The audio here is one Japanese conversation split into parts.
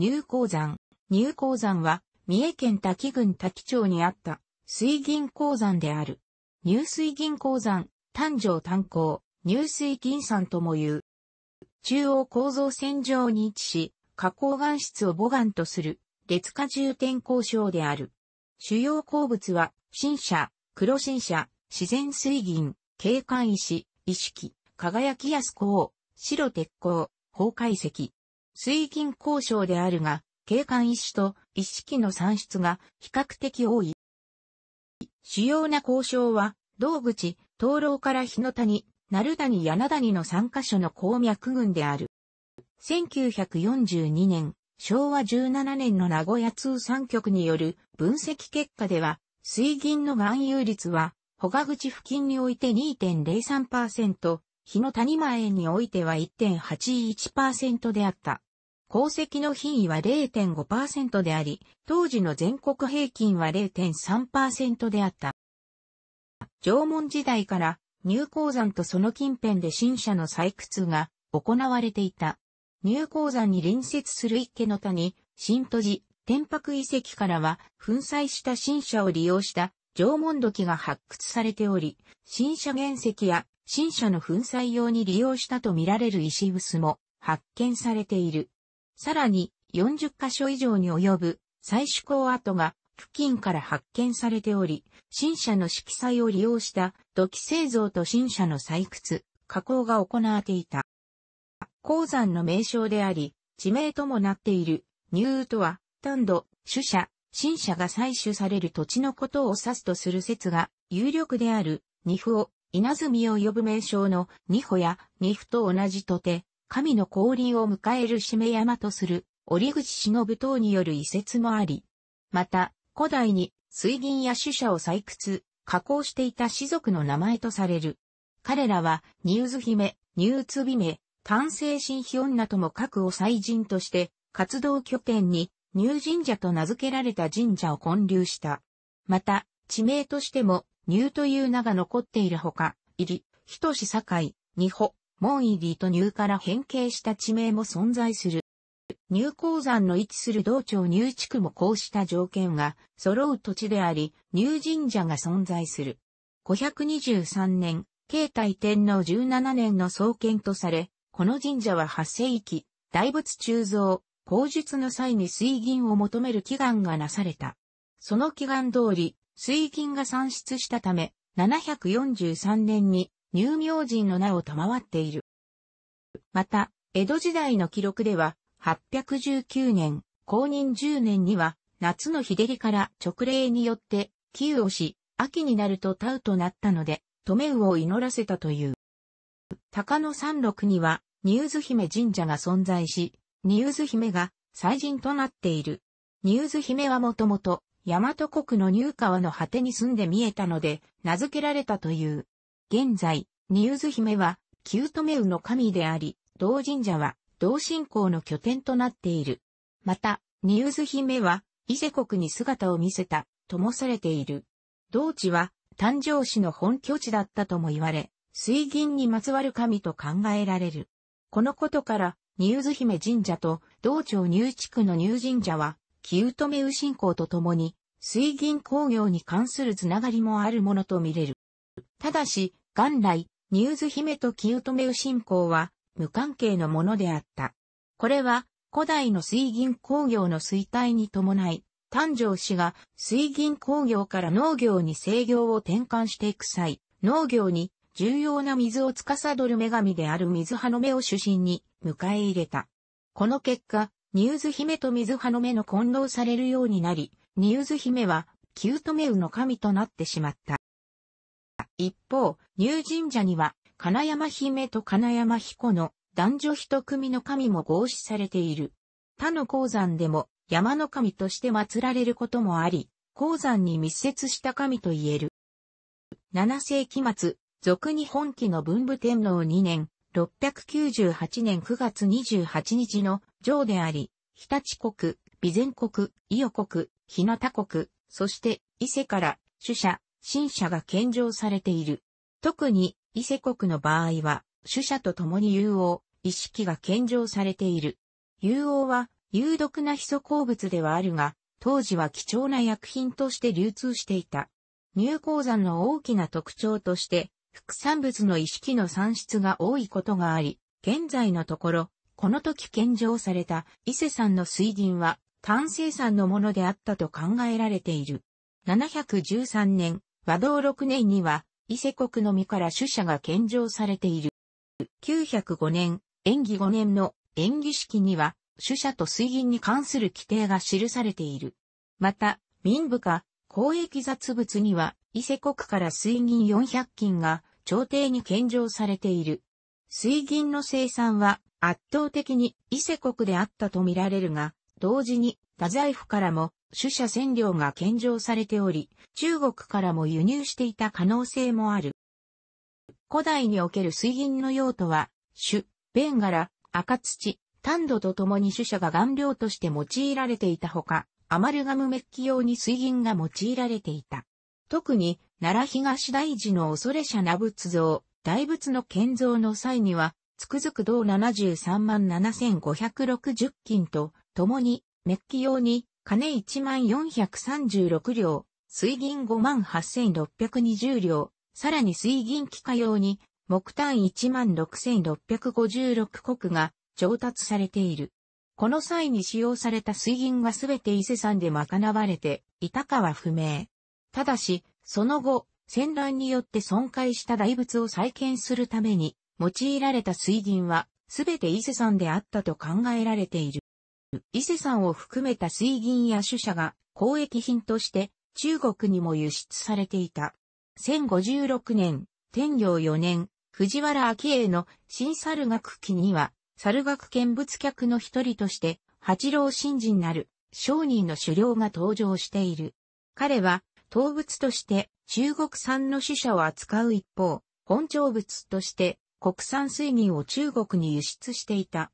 入鉱山。入鉱山は、三重県滝郡滝町にあった水銀鉱山である。入水銀鉱山、丹上炭鉱、入水銀山とも言う。中央構造線上に位置し、加工岩質を母岩とする、劣化重点鉱床である。主要鉱物は、新車、黒新車、自然水銀、景観石、意識、輝きやす鉱、白鉄鉱、崩壊石。水銀交渉であるが、景観石と一式の産出が比較的多い。主要な交渉は、道口、灯籠から日野谷、鳴谷柳谷の3カ所の鉱脈群である。1942年、昭和17年の名古屋通産局による分析結果では、水銀の含有率は、ほヶ口付近において2.03%、日の谷前においては1.81%であった。功績の品位は0.5%であり、当時の全国平均は0.3%であった。縄文時代から入鉱山とその近辺で新車の採掘が行われていた。入鉱山に隣接する一家の谷、新都寺、天白遺跡からは粉砕した新車を利用した縄文土器が発掘されており、新車原石や新車の粉砕用に利用したとみられる石臼も発見されている。さらに40カ所以上に及ぶ採取口跡が付近から発見されており、新車の色彩を利用した土器製造と新車の採掘、加工が行われていた。鉱山の名称であり、地名ともなっている、ニューとは、単土、主車、新車が採取される土地のことを指すとする説が有力である、ニフを、稲積を呼ぶ名称のニホやニフと同じとて、神の降臨を迎える締山とする、折口忍等による遺説もあり、また、古代に水銀や主者を採掘、加工していた士族の名前とされる。彼らは、ニューズ姫、ニューツ姫、メ、単成神秘女とも各を祭人として、活動拠点に、ニュー神社と名付けられた神社を建立した。また、地名としても、ニューという名が残っているほか、入り、ひとしイ、二ホ。モンイディとニューから変形した地名も存在する。ニュー鉱山の位置する道庁ー地区もこうした条件が揃う土地であり、ニュー神社が存在する。523年、慶太天皇17年の創建とされ、この神社は8世紀、大仏鋳造、口述の際に水銀を求める祈願がなされた。その祈願通り、水銀が産出したため、743年に入明人の名を賜っている。また、江戸時代の記録では、819年、公認10年には、夏の日照りから直令によって、寄雨をし、秋になるとタウとなったので、止め雨を祈らせたという。高野山麓には、ニ津姫神社が存在し、ニ津姫が祭神となっている。ニ津姫はもともと、大和国の入川の果てに住んで見えたので、名付けられたという。現在、ニューズ姫は、キュートメウの神であり、同神社は、同信仰の拠点となっている。また、ニューズ姫は、伊勢国に姿を見せた、ともされている。同地は、誕生史の本拠地だったとも言われ、水銀にまつわる神と考えられる。このことから、ニューズ姫神社と道町ニュー地区のニュー神社は、キウトメウ信仰とともに、水銀工業に関するつながりもあるものとみれる。ただし、元来、ニューズ姫とメ留信仰は無関係のものであった。これは、古代の水銀工業の衰退に伴い、誕生氏が水銀工業から農業に制御を転換していく際、農業に重要な水を司る女神である水葉の目を主神に迎え入れた。この結果、ニューズ姫と水葉の目の混同されるようになり、ニューズ姫は、キュートメウの神となってしまった。一方、入神社には、金山姫と金山彦の男女一組の神も合祀されている。他の鉱山でも山の神として祀られることもあり、鉱山に密接した神と言える。7世紀末、俗に本期の文武天皇2年、698年9月28日の上であり、日立国、備前国、伊予国、日向国、そして伊勢から、主者、新社が献上されている。特に、伊勢国の場合は、主社と共に有王、意識が献上されている。有王は、有毒なヒ素鉱物ではあるが、当時は貴重な薬品として流通していた。入鉱山の大きな特徴として、副産物の意識の産出が多いことがあり、現在のところ、この時献上された伊勢山の水銀は、炭生産のものであったと考えられている。713年、和道6年には、伊勢国の身から主者が献上されている。905年、演技5年の演技式には、主者と水銀に関する規定が記されている。また、民部か、公益雑物には、伊勢国から水銀400金が、朝廷に献上されている。水銀の生産は、圧倒的に伊勢国であったと見られるが、同時に、太宰府からも、主者占領が献上されており、中国からも輸入していた可能性もある。古代における水銀の用途は、種、ベンガラ、赤土、炭土と共に主者が顔料として用いられていたほか、アマルガムメッキ用に水銀が用いられていた。特に、奈良東大寺の恐れ者な仏像、大仏の建造の際には、つくづく銅73万7560金と、共に、メッキ用に金1436両、水銀58620両、さらに水銀機械用に、木炭16656国が調達されている。この際に使用された水銀がすべて伊勢山で賄われていたかは不明。ただし、その後、戦乱によって損壊した大仏を再建するために、用いられた水銀は、すべて伊勢山であったと考えられている。伊勢山を含めた水銀や種社が交易品として中国にも輸出されていた。1056年、天行4年、藤原昭恵の新猿学期には、猿学見物客の一人として、八郎新人なる商人の狩猟が登場している。彼は、動物として中国産の種社を扱う一方、本調物として国産水銀を中国に輸出していた。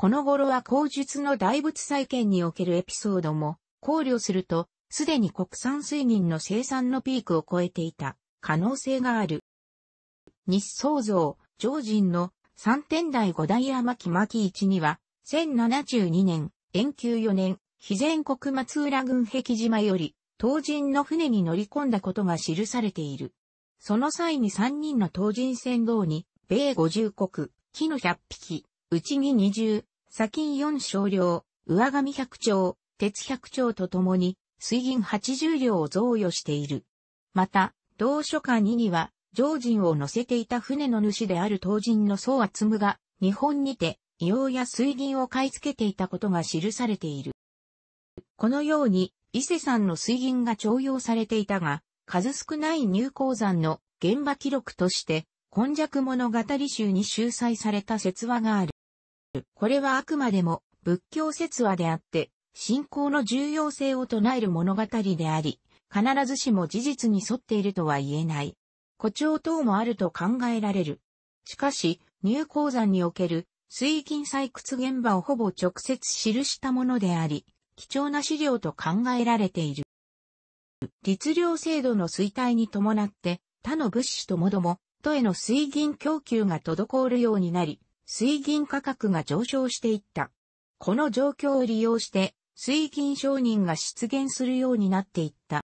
この頃は口述の大仏再建におけるエピソードも考慮すると、すでに国産水銀の生産のピークを超えていた可能性がある。日創造、常人の三天台五代山木巻一には、1072年、延久四年、非全国松浦郡壁島より、当人の船に乗り込んだことが記されている。その際に三人の当人船頭に、米五十国、木の百匹、内に二重、金四少量、上紙百丁、鉄百丁とともに、水銀八十両を贈与している。また、同書館にには、常人を乗せていた船の主である当人の宋厚が、日本にて、硫黄や水銀を買い付けていたことが記されている。このように、伊勢山の水銀が徴用されていたが、数少ない入鉱山の現場記録として、今弱物語集に収載された説話がある。これはあくまでも仏教説話であって、信仰の重要性を唱える物語であり、必ずしも事実に沿っているとは言えない。誇張等もあると考えられる。しかし、入鉱山における水銀採掘現場をほぼ直接記したものであり、貴重な資料と考えられている。律令制度の衰退に伴って他の物資ともども、都への水銀供給が滞るようになり、水銀価格が上昇していった。この状況を利用して、水銀商人が出現するようになっていった。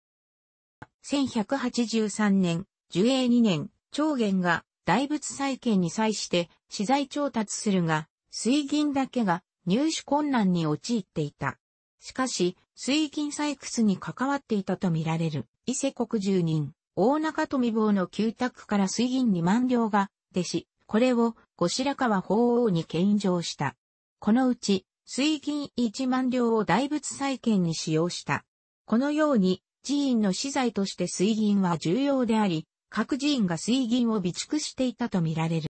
1183年、寿永2年、長元が大仏再建に際して資材調達するが、水銀だけが入手困難に陥っていた。しかし、水銀採掘に関わっていたとみられる伊勢国住人、大中富坊の旧宅から水銀2万両が、弟子、これを後白河法皇に献上した。このうち、水銀一万両を大仏再建に使用した。このように、寺院の資材として水銀は重要であり、各寺院が水銀を備蓄していたとみられる。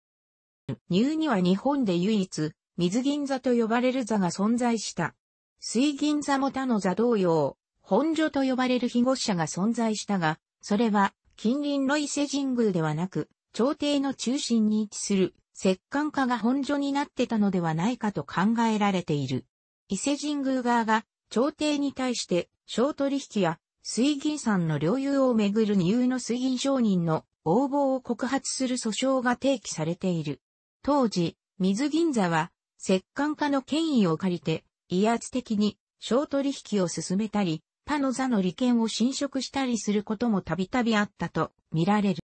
入には日本で唯一、水銀座と呼ばれる座が存在した。水銀座も他の座同様、本所と呼ばれる庇護者が存在したが、それは近隣の伊勢神宮ではなく、朝廷の中心に位置する石棺家が本所になってたのではないかと考えられている。伊勢神宮側が朝廷に対して小取引や水銀山の領有をめぐる二由の水銀商人の横暴を告発する訴訟が提起されている。当時、水銀座は石棺家の権威を借りて威圧的に小取引を進めたり、他の座の利権を侵食したりすることもたびたびあったと見られる。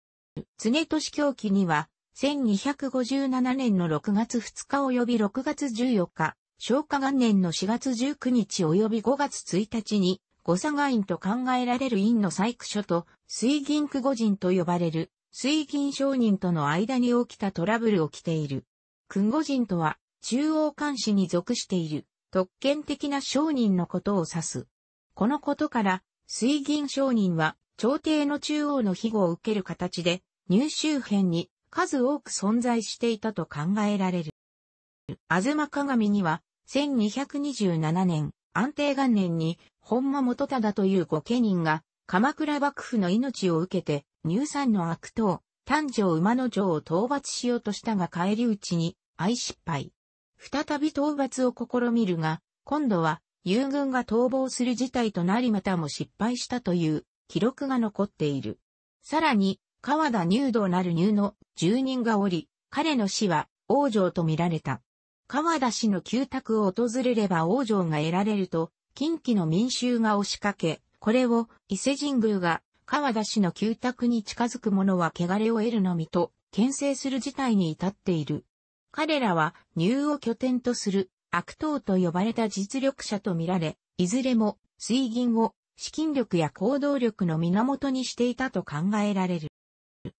常年狂気には1257年の6月2日及び6月14日、昭和元年の4月19日及び5月1日に、五佐賀院と考えられる院の採掘所と、水銀区護人と呼ばれる、水銀商人との間に起きたトラブルを着ている。君護人とは、中央監視に属している、特権的な商人のことを指す。このことから、水銀商人は、朝廷の中央の庇護を受ける形で、入州編に数多く存在していたと考えられる。吾妻鏡には、1227年、安定元年に、本間元忠という御家人が、鎌倉幕府の命を受けて、乳酸の悪党、丹城馬の城を討伐しようとしたが帰り討ちに、相失敗。再び討伐を試みるが、今度は、友軍が逃亡する事態となりまたも失敗したという記録が残っている。さらに、川田入道なる入の住人がおり、彼の死は王城と見られた。川田氏の旧宅を訪れれば王城が得られると、近畿の民衆が押しかけ、これを伊勢神宮が川田氏の旧宅に近づく者は汚れを得るのみと、牽制する事態に至っている。彼らは入を拠点とする悪党と呼ばれた実力者と見られ、いずれも水銀を資金力や行動力の源にしていたと考えられる。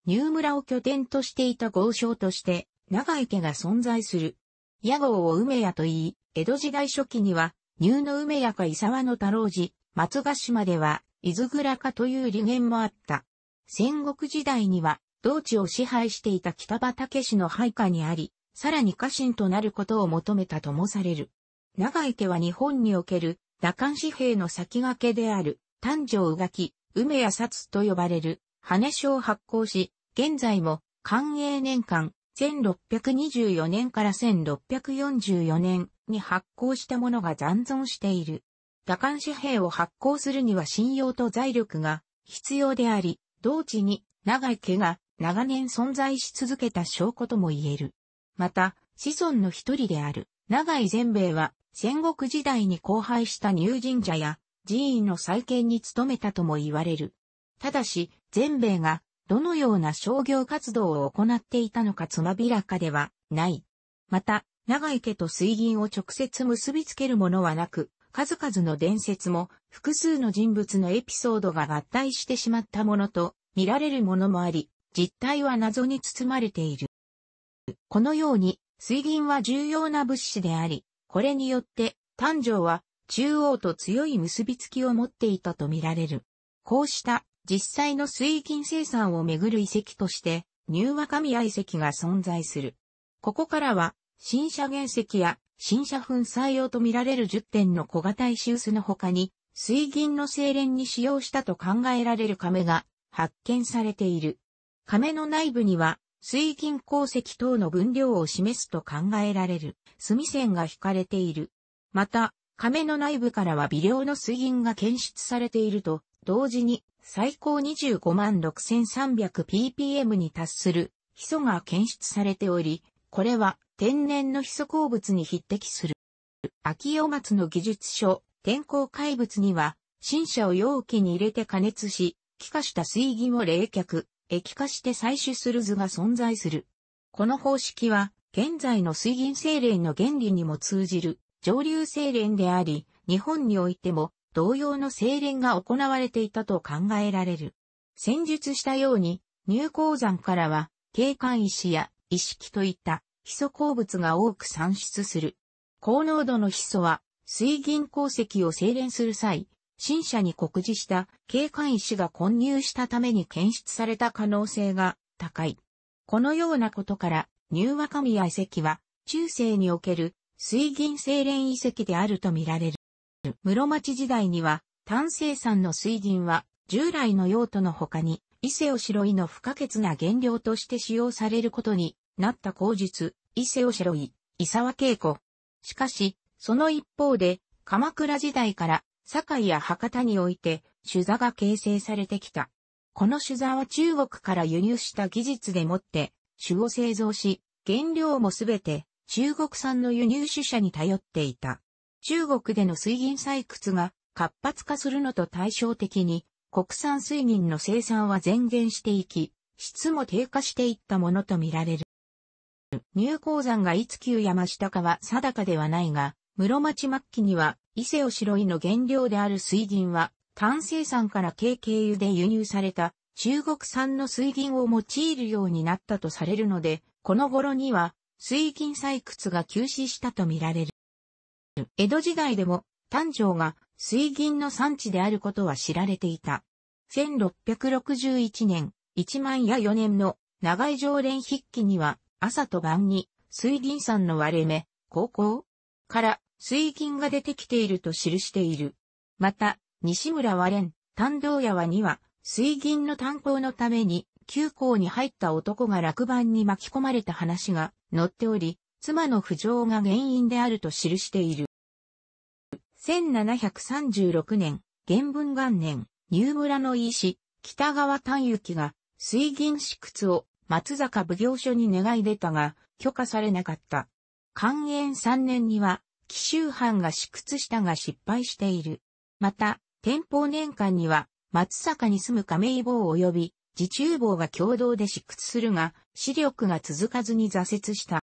ニュー村を拠点としていた豪商として、長井家が存在する。屋号を梅屋と言い、江戸時代初期には、ニューの梅屋か伊沢の太郎寺、松ヶ島では、伊豆倉かという利念もあった。戦国時代には、同地を支配していた北畑氏の配下にあり、さらに家臣となることを求めたともされる。長井家は日本における、打艦紙幣の先駆けである、丹上垣、梅屋札と呼ばれる、羽書を発行し、現在も、寛永年間、1624年から1644年に発行したものが残存している。打艦紙幣を発行するには信用と財力が必要であり、同地に長い毛が長年存在し続けた証拠とも言える。また、子孫の一人である長井善兵衛は戦国時代に荒廃した入神社や寺院の再建に努めたとも言われる。ただし、全米がどのような商業活動を行っていたのかつまびらかではない。また、長池と水銀を直接結びつけるものはなく、数々の伝説も複数の人物のエピソードが合体してしまったものと見られるものもあり、実態は謎に包まれている。このように、水銀は重要な物資であり、これによって誕生は中央と強い結びつきを持っていたと見られる。こうした実際の水銀生産をめぐる遺跡として、ニューワカミヤ遺跡が存在する。ここからは、新車原石や新車粉採用とみられる10点の小型石臼の他に、水銀の精錬に使用したと考えられる亀が発見されている。亀の内部には、水銀鉱石等の分量を示すと考えられる墨線が引かれている。また、亀の内部からは微量の水銀が検出されていると、同時に最高 256,300ppm に達するヒ素が検出されており、これは天然のヒ素鉱物に匹敵する。秋尾松の技術書、天候怪物には、新車を容器に入れて加熱し、気化した水銀を冷却、液化して採取する図が存在する。この方式は、現在の水銀精錬の原理にも通じる、上流精錬であり、日本においても同様の精錬が行われていたと考えられる。戦術したように、入鉱山からは、景観石や意識といったヒ素鉱物が多く産出する。高濃度のヒ素は、水銀鉱石を精錬する際、新社に告示した景観石が混入したために検出された可能性が高い。このようなことから、ニューワ遺跡は、中世における水銀精錬遺跡であるとみられる。室町時代には、炭生産の水銀は、従来の用途の他に、伊勢おしろいの不可欠な原料として使用されることになった口述、伊勢おしろい、伊沢恵子。しかし、その一方で、鎌倉時代から、堺や博多において、酒座が形成されてきた。この酒座は中国から輸入した技術でもって、酒を製造し、原料もすべて中国産の輸入酒者に頼っていた。中国での水銀採掘が活発化するのと対照的に、国産水銀の生産は前減していき、質も低下していったものとみられる。入鉱山がいつ旧山下かは定かではないが、室町末期には伊勢おしろいの原料である水銀は、炭生産から軽経由で輸入された中国産の水銀を用いるようになったとされるので、この頃には水銀採掘が休止したとみられる。江戸時代でも丹城が水銀の産地であることは知られていた。1661年、一万や4年の長い常連筆記には、朝と晩に水銀山の割れ目、高校から水銀が出てきていると記している。また、西村和連、丹道屋はには、水銀の炭鉱のために、旧校に入った男が落盤に巻き込まれた話が載っており、妻の浮上が原因であると記している。1736年、元文元年、入村の医師、北川丹幸が、水銀四屈を松坂奉行所に願い出たが、許可されなかった。寛延3年には、紀州藩が試屈したが失敗している。また、天保年間には、松坂に住む亀井坊及び、自中坊が共同で試屈するが、視力が続かずに挫折した。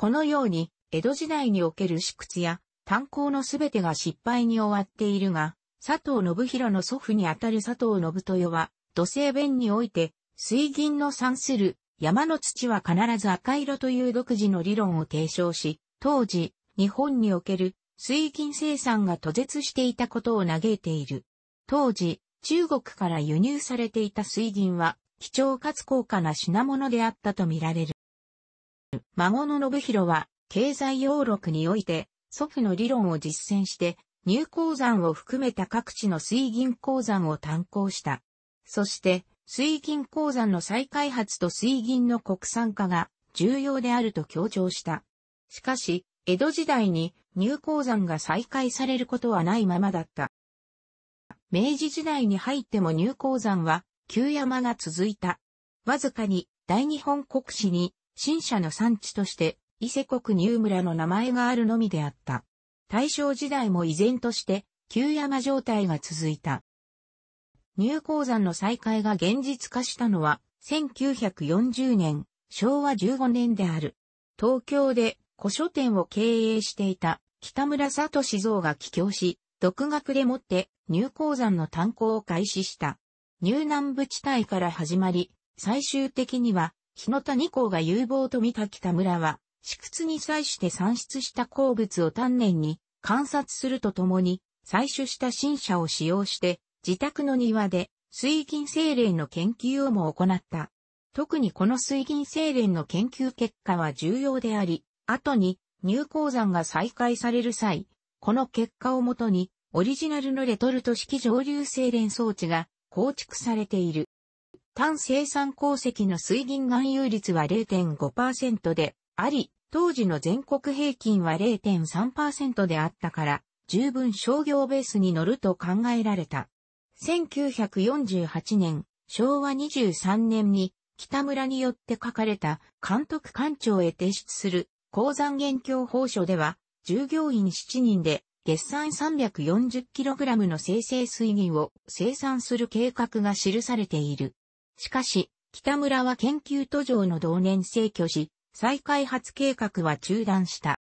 このように、江戸時代における私屈や炭鉱のすべてが失敗に終わっているが、佐藤信弘の祖父にあたる佐藤信豊は、土星弁において、水銀の産する山の土は必ず赤色という独自の理論を提唱し、当時、日本における水銀生産が途絶していたことを嘆いている。当時、中国から輸入されていた水銀は、貴重かつ高価な品物であったとみられる。孫の信弘は、経済要録において、祖父の理論を実践して、入鉱山を含めた各地の水銀鉱山を炭鉱した。そして、水銀鉱山の再開発と水銀の国産化が重要であると強調した。しかし、江戸時代に入鉱山が再開されることはないままだった。明治時代に入っても入鉱山は、旧山が続いた。わずかに大日本国史に新社の産地として、伊勢国入村の名前があるのみであった。大正時代も依然として、旧山状態が続いた。入鉱山の再開が現実化したのは、1940年、昭和15年である。東京で古書店を経営していた北村聡蔵が帰郷し、独学でもって入鉱山の炭鉱を開始した。入南部地帯から始まり、最終的には野谷港が有望と見た北村は、私屈に際して産出した鉱物を丹念に観察するとともに、採取した新車を使用して、自宅の庭で水銀精錬の研究をも行った。特にこの水銀精錬の研究結果は重要であり、後に入鉱山が再開される際、この結果をもとに、オリジナルのレトルト式上流精錬装置が構築されている。単生産鉱石の水銀含有率は0.5%であり、当時の全国平均は0.3%であったから、十分商業ベースに乗ると考えられた。1948年、昭和23年に北村によって書かれた監督官庁へ提出する鉱山現況報書では、従業員7人で月産 340kg の生成水銀を生産する計画が記されている。しかし、北村は研究途上の同年制御し、再開発計画は中断した。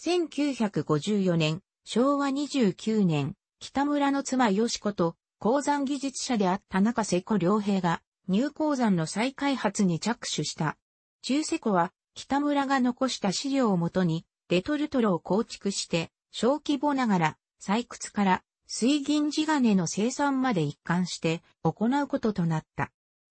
1954年、昭和29年、北村の妻よし子と、鉱山技術者であった中瀬古良平が、入鉱山の再開発に着手した。中瀬古は、北村が残した資料をもとに、レトルトロを構築して、小規模ながら、採掘から水銀地金の生産まで一貫して行うこととなった。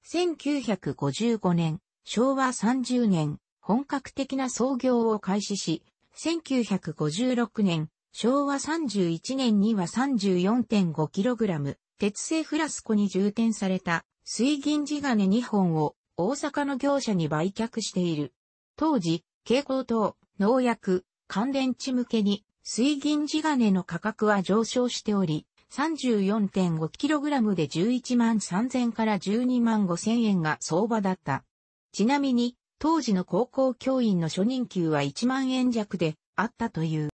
1955年、昭和30年、本格的な創業を開始し、1956年、昭和31年には 34.5kg、鉄製フラスコに充填された水銀地金2本を大阪の業者に売却している。当時、蛍光灯、農薬、乾電池向けに水銀地金の価格は上昇しており、34.5kg で11万3000から12万5000円が相場だった。ちなみに、当時の高校教員の初任給は1万円弱であったという。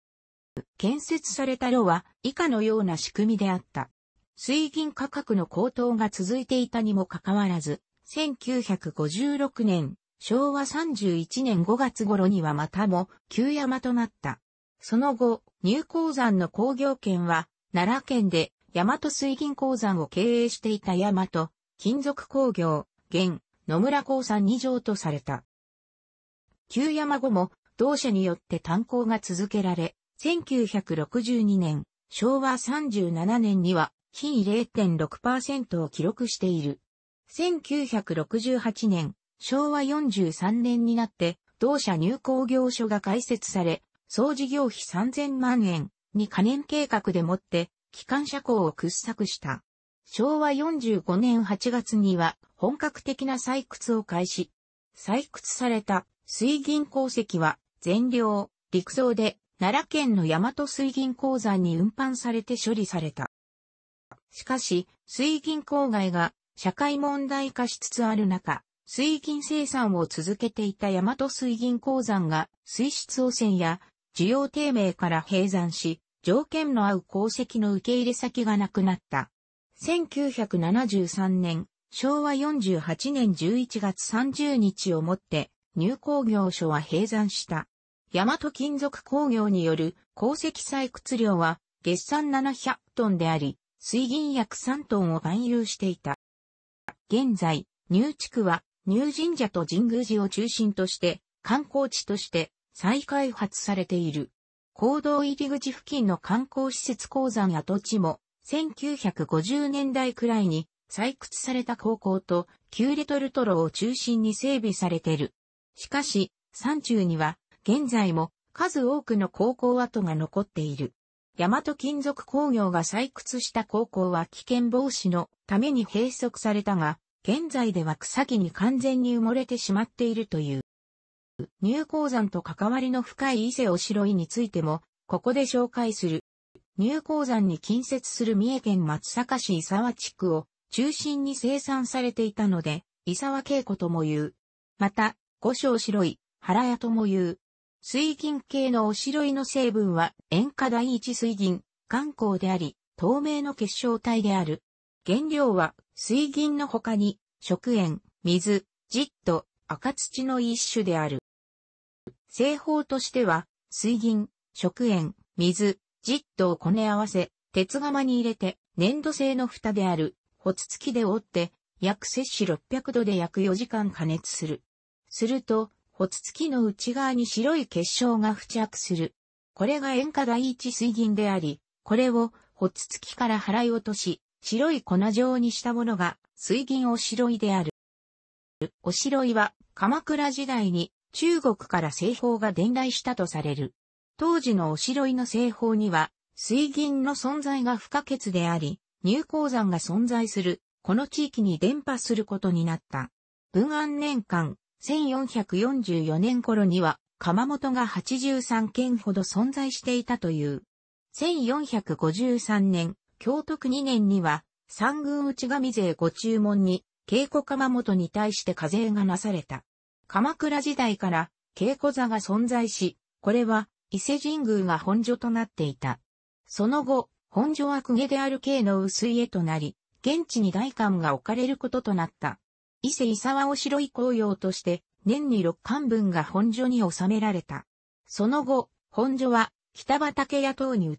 建設された炉は以下のような仕組みであった。水銀価格の高騰が続いていたにもかかわらず、1956年、昭和31年5月頃にはまたも、旧山となった。その後、入鉱山の工業圏は、奈良県で、大和水銀鉱山を経営していた大和、金属工業、現、野村鉱山二条とされた。旧山後も、同社によって炭鉱が続けられ、1962年、昭和37年には、非0.6%を記録している。1968年、昭和43年になって、同社入鉱業所が開設され、総事業費3000万円に可燃計画でもって、機関車庫を掘削した。昭和45年8月には本格的な採掘を開始。採掘された水銀鉱石は全量、陸上で奈良県の大和水銀鉱山に運搬されて処理された。しかし、水銀鉱害が社会問題化しつつある中、水銀生産を続けていた大和水銀鉱山が水質汚染や需要低迷から閉山し、条件の合う鉱石の受け入れ先がなくなった。1973年、昭和48年11月30日をもって、入工業所は閉山した。大和金属工業による鉱石採掘量は月産700トンであり、水銀約3トンを含有していた。現在、入地区は、入神社と神宮寺を中心として、観光地として、再開発されている。坑道入り口付近の観光施設鉱山跡地も、1950年代くらいに採掘された高校と旧レトルトロを中心に整備されている。しかし、山中には現在も数多くの高校跡が残っている。大和金属工業が採掘した高校は危険防止のために閉塞されたが、現在では草木に完全に埋もれてしまっているという。入鉱山と関わりの深い伊勢おしろいについても、ここで紹介する。入鉱山に近接する三重県松阪市伊沢地区を中心に生産されていたので、伊沢稽古とも言う。また、五所おしろい原屋とも言う。水銀系のおしろいの成分は塩化第一水銀、岩鉱であり、透明の結晶体である。原料は水銀の他に食塩、水、ジット、赤土の一種である。製法としては、水銀、食塩、水、ジットをこね合わせ、鉄釜に入れて、粘土製の蓋である、ホツ付きで折って、約摂氏600度で約4時間加熱する。すると、ホツ付きの内側に白い結晶が付着する。これが塩化第一水銀であり、これをホツ付きから払い落とし、白い粉状にしたものが水銀おしろいである。おしろいは鎌倉時代に中国から製法が伝来したとされる。当時のおしろいの製法には、水銀の存在が不可欠であり、入鉱山が存在する、この地域に伝播することになった。文安年間、1444年頃には、鎌元が83件ほど存在していたという。1453年、京徳2年には、三軍内上税ご注文に、稽古鎌本に対して課税がなされた。鎌倉時代から稽古座が存在し、これは伊勢神宮が本所となっていた。その後、本所は公家である慶の薄い絵となり、現地に大官が置かれることとなった。伊勢伊沢を白い紅葉として、年に六巻分が本所に収められた。その後、本所は北畠屋等に移っ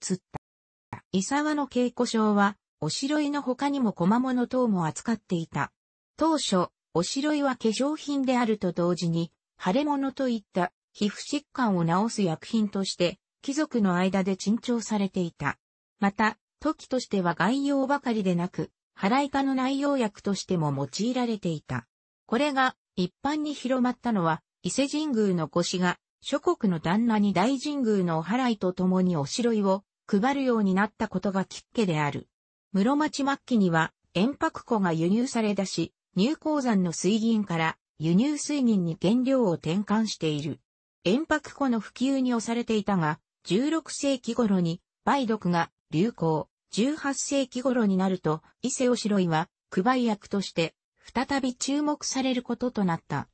た。伊沢の稽古賞は、おしろいの他にも小間物等も扱っていた。当初、おしろいは化粧品であると同時に、腫れ物といった皮膚疾患を治す薬品として、貴族の間で珍重されていた。また、時としては概要ばかりでなく、腹痛の内容薬としても用いられていた。これが一般に広まったのは、伊勢神宮の腰が諸国の旦那に大神宮のお祓いとともにおしろいを配るようになったことがきっけである。室町末期には、遠白湖が輸入されだし、入鉱山の水銀から輸入水銀に原料を転換している。塩泊湖の普及に押されていたが、16世紀頃に梅毒が流行、18世紀頃になると伊勢おしろいは区売薬として再び注目されることとなった。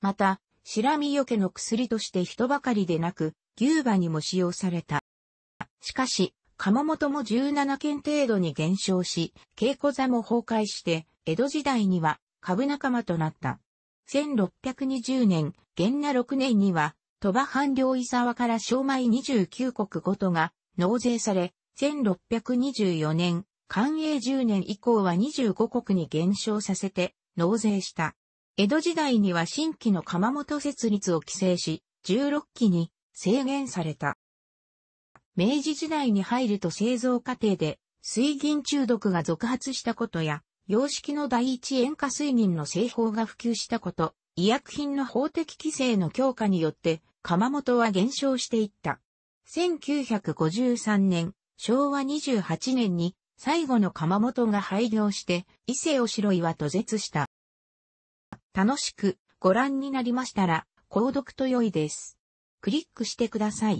また、白身よけの薬として人ばかりでなく、牛馬にも使用された。しかし、窯元も17件程度に減少し、稽古座も崩壊して、江戸時代には株仲間となった。1620年、元那6年には、鳥羽藩領伊沢から商米29国ごとが納税され、1624年、寛永10年以降は25国に減少させて納税した。江戸時代には新規の窯元設立を規制し、16期に制限された。明治時代に入ると製造過程で水銀中毒が続発したことや、洋式の第一塩化水銀の製法が普及したこと、医薬品の法的規制の強化によって、窯元は減少していった。1953年、昭和28年に最後の窯元が廃業して、伊勢しろいは途絶した。楽しくご覧になりましたら、購読と良いです。クリックしてください。